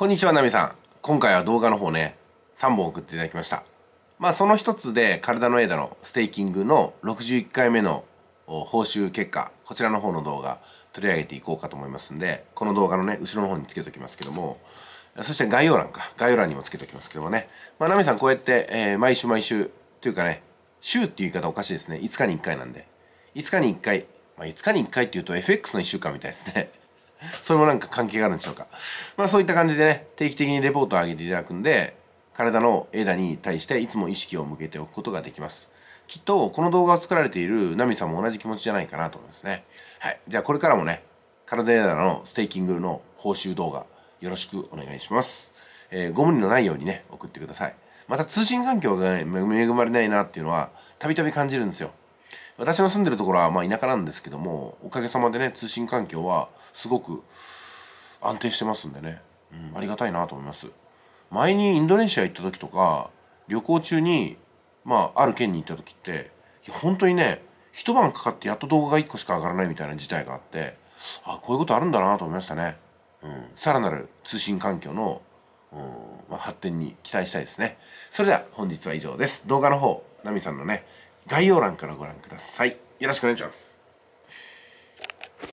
こんにちは、ナミさん。今回は動画の方ね、3本送っていただきました。まあ、その一つで、体の枝のステーキングの61回目の報酬結果、こちらの方の動画、取り上げていこうかと思いますんで、この動画のね、後ろの方につけときますけども、そして概要欄か、概要欄にもつけときますけどもね、まあ、ナミさんこうやって、えー、毎週毎週、というかね、週っていう言い方おかしいですね。5日に1回なんで。5日に1回。まあ、5日に1回っていうと FX の1週間みたいですね。それもなんか関係があるんでしょうか。まあそういった感じでね、定期的にレポートを上げていただくんで、体の枝に対していつも意識を向けておくことができます。きっとこの動画を作られているナミさんも同じ気持ちじゃないかなと思いますね。はい。じゃあこれからもね、体枝のステーキングの報酬動画、よろしくお願いします。えー、ご無理のないようにね、送ってください。また通信環境が、ね、恵まれないなっていうのは、たびたび感じるんですよ。私の住んでるところはまあ田舎なんですけどもおかげさまでね通信環境はすごく安定してますんでね、うん、ありがたいなと思います前にインドネシア行った時とか旅行中にまあある県に行った時って本当にね一晩かかってやっと動画が1個しか上がらないみたいな事態があってあこういうことあるんだなと思いましたね、うん、さらなる通信環境の、うんまあ、発展に期待したいですねそれでは本日は以上です動画の方ナミさんのね概要欄からご覧くださいよろしくお願いします